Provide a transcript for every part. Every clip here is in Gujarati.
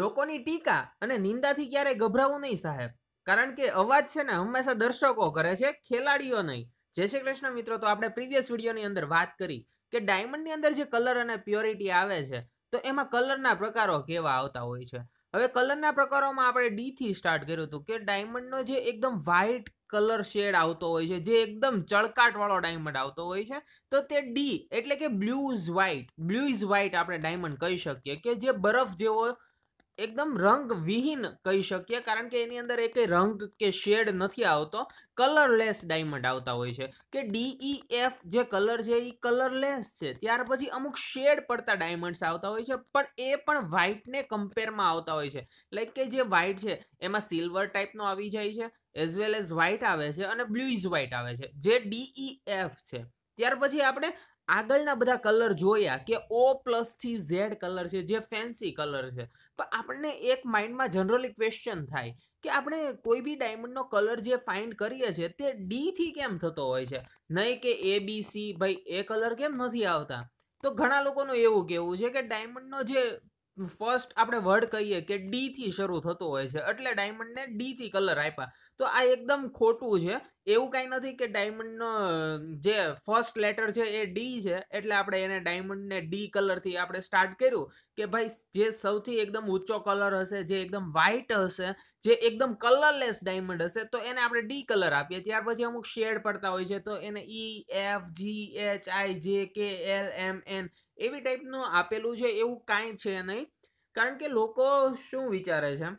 લોકોની ટીકા અને નિંદાથી ક્યારેય ગભરાવું નહીં સાહેબ કારણ કે અવાજ છે ને હંમેશા દર્શકો કરે છે ખેલાડીઓ નહીં જય શ્રી કૃષ્ણ મિત્રો તો આપણે પ્રીવિયસ વિડીયોની અંદર વાત કરી કે ડાયમંડની અંદર જે કલર અને પ્યોરિટી આવે છે તો એમાં કલરના પ્રકારો કેવા આવતા હોય છે હવે કલરના પ્રકારોમાં આપણે ડીથી સ્ટાર્ટ કર્યું હતું કે ડાયમંડનો જે એકદમ વ્હાઇટ કલર શેડ આવતો હોય છે જે એકદમ ચળકાટવાળો ડાયમંડ આવતો હોય છે તો તે ડી એટલે કે બ્લ્યુઝ વ્હાઇટ બ્લ્યુઝ વ્હાઇટ આપણે ડાયમંડ કહી શકીએ કે જે બરફ જેવો એકદમ રંગ વિહીન કહી શકીએ કારણ કે એની અંદર એક રંગ કે શેડ નથી આવતો કલરલેસ ડાયમંડ આવતા હોય છે કે ડીઈ એફ e જે કલર છે એ કલરલેસ છે ત્યાર પછી અમુક શેડ પડતા ડાયમંડ્સ આવતા હોય છે પણ એ પણ વ્હાઇટને કમ્પેરમાં આવતા હોય છે લાઈક કે જે વ્હાઇટ છે એમાં સિલ્વર ટાઈપનો આવી જાય છે એઝ વેલ એઝ વ્હાઇટ આવે છે અને બ્લુઇઝ વ્હાઇટ આવે છે જે ડીઈ એફ e છે ત્યાર પછી આપણે આગળના બધા કલર જોયા કે ઓ પ્લસથી ઝેડ કલર છે જે ફેન્સી કલર છે પણ આપણને એક માઇન્ડમાં જનરલી ક્વેશ્ચન થાય કે આપણે કોઈ બી ડાયમંડનો કલર જે ફાઇન્ડ કરીએ છીએ તે ડીથી કેમ થતો હોય છે નહીં કે એ બી સી ભાઈ એ કલર કેમ નથી આવતા તો ઘણા લોકોનું એવું કહેવું છે કે ડાયમંડનો જે ફર્સ્ટ આપણે વર્ડ કહીએ કે ડીથી શરૂ થતો હોય છે એટલે ડાયમંડને ડીથી કલર આપ્યા તો આ એકદમ ખોટું છે એવું કાંઈ નથી કે ડાયમંડનો જે ફર્સ્ટ લેટર છે એ ડી છે એટલે આપણે એને ડાયમંડને ડી કલરથી આપણે સ્ટાર્ટ કર્યું કે ભાઈ જે સૌથી એકદમ ઊંચો કલર હશે જે એકદમ વ્હાઇટ હશે જે એકદમ કલરલેસ ડાયમંડ હશે તો એને આપણે ડી કલર આપીએ ત્યાર પછી અમુક શેડ પડતા હોય છે તો એને ઈ એફ જી એચ આઈ જે કે એલ એમ એન એવી ટાઈપનું આપેલું છે એવું કાંઈ છે નહીં કારણ કે લોકો શું વિચારે છે એમ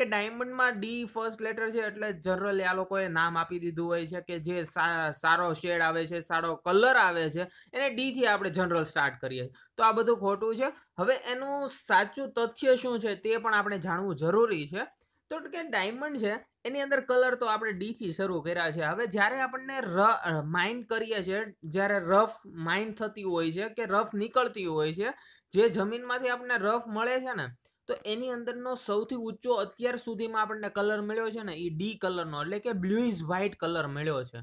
કે ડાયમંડમાં ડી ફર્સ્ટ લેટર છે એટલે જનરલી આ લોકોએ નામ આપી દીધું હોય છે કે જે સારો શેડ આવે છે સારો કલર આવે છે એને ડીથી આપણે જનરલ સ્ટાર્ટ કરીએ તો આ બધું ખોટું છે હવે એનું સાચું તથ્ય શું છે તે પણ આપણે જાણવું જરૂરી છે તો કે ડાયમંડ છે એની અંદર કલર તો આપણે ડીથી શરૂ કર્યા છે હવે જ્યારે આપણને ર માઇન્ડ કરીએ છીએ જ્યારે રફ માઇન્ડ થતી હોય છે કે રફ નીકળતી હોય છે જે જમીનમાંથી આપણને રફ મળે છે ને તો એની અંદરનો સૌથી ઊંચો અત્યાર સુધીમાં આપણને કલર મળ્યો છે ને એ ડી કલરનો એટલે કે બ્લુઇઝ વ્હાઇટ કલર મળ્યો છે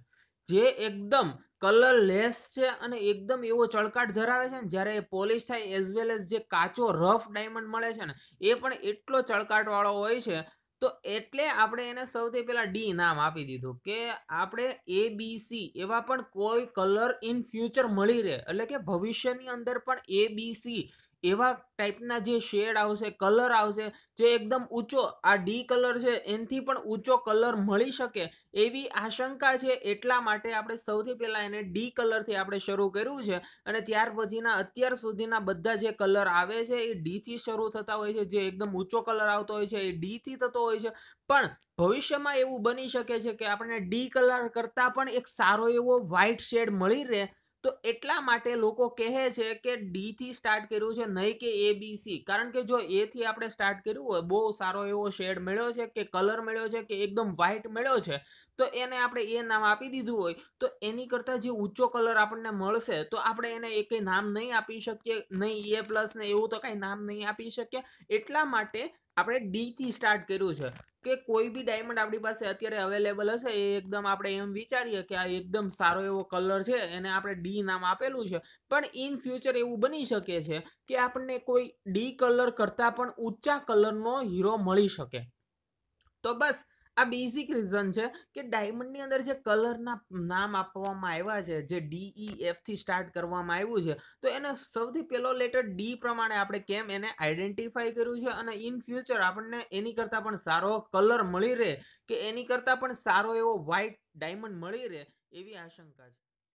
જે એકદમ કલર લેસ છે અને એકદમ એવો ચળકાટ ધરાવે છે ને જ્યારે એ પોલિશ થાય એઝ વેલ એઝ જે કાચો રફ ડાયમંડ મળે છે ને એ પણ એટલો ચળકાટવાળો હોય છે તો એટલે આપણે એને સૌથી પહેલાં ડી નામ આપી દીધું કે આપણે એ બી સી એવા પણ કોઈ કલર ઇન ફ્યુચર મળી રહે એટલે કે ભવિષ્યની અંદર પણ એ બી સી એવા ટાઈપના જે શેડ આવશે કલર આવશે જે એકદમ ઊંચો આ ડી કલર છે એનથી પણ ઊંચો કલર મળી શકે એવી આશંકા છે એટલા માટે આપણે સૌથી પહેલાં એને ડી કલરથી આપણે શરૂ કર્યું છે અને ત્યાર પછીના અત્યાર સુધીના બધા જે કલર આવે છે એ ડીથી શરૂ થતા હોય છે જે એકદમ ઊંચો કલર આવતો હોય છે એ ડીથી થતો હોય છે પણ ભવિષ્યમાં એવું બની શકે છે કે આપણને ડી કલર કરતાં પણ એક સારો એવો વ્હાઇટ શેડ મળી રહે તો એટલા માટે લોકો કહે છે કે ડી થી સ્ટાર્ટ કર્યું છે નહીં કે એ બી સી કારણ કે જો એ થી આપણે સ્ટાર્ટ કર્યું હોય બહુ સારો એવો શેડ મળ્યો છે કે કલર મળ્યો છે કે એકદમ વ્હાઇટ મળ્યો છે તો એને આપણે એ નામ આપી દીધું હોય તો એની કરતાં જે ઊંચો કલર આપણને મળશે તો આપણે એને એ કંઈ નામ નહીં આપી શકીએ નહીં એ પ્લસ ને એવું તો કાંઈ નામ નહીં આપી શકીએ એટલા માટે આપણે ડીથી સ્ટાર્ટ કર્યું છે કે કોઈ બી ડાયમંડ આપણી પાસે અત્યારે અવેલેબલ હશે એ એકદમ આપણે એમ વિચારીએ કે આ એકદમ સારો એવો કલર છે એને આપણે ડી નામ આપેલું છે પણ ઇન ફ્યુચર એવું બની શકે છે કે આપણને કોઈ ડી કલર કરતાં પણ ઊંચા કલરનો હીરો મળી શકે તો બસ આ બેઝિક રીઝન છે કે ડાયમંડની અંદર જે કલરના નામ આપવામાં આવ્યા છે જે ડીઈ એફથી સ્ટાર્ટ કરવામાં આવ્યું છે તો એને સૌથી પહેલો લેટર ડી પ્રમાણે આપણે કેમ એને આઈડેન્ટિફાઈ કર્યું છે અને ઇન ફ્યુચર આપણને એની કરતાં પણ સારો કલર મળી રહે કે એની કરતાં પણ સારો એવો વ્હાઇટ ડાયમંડ મળી રહે એવી આશંકા છે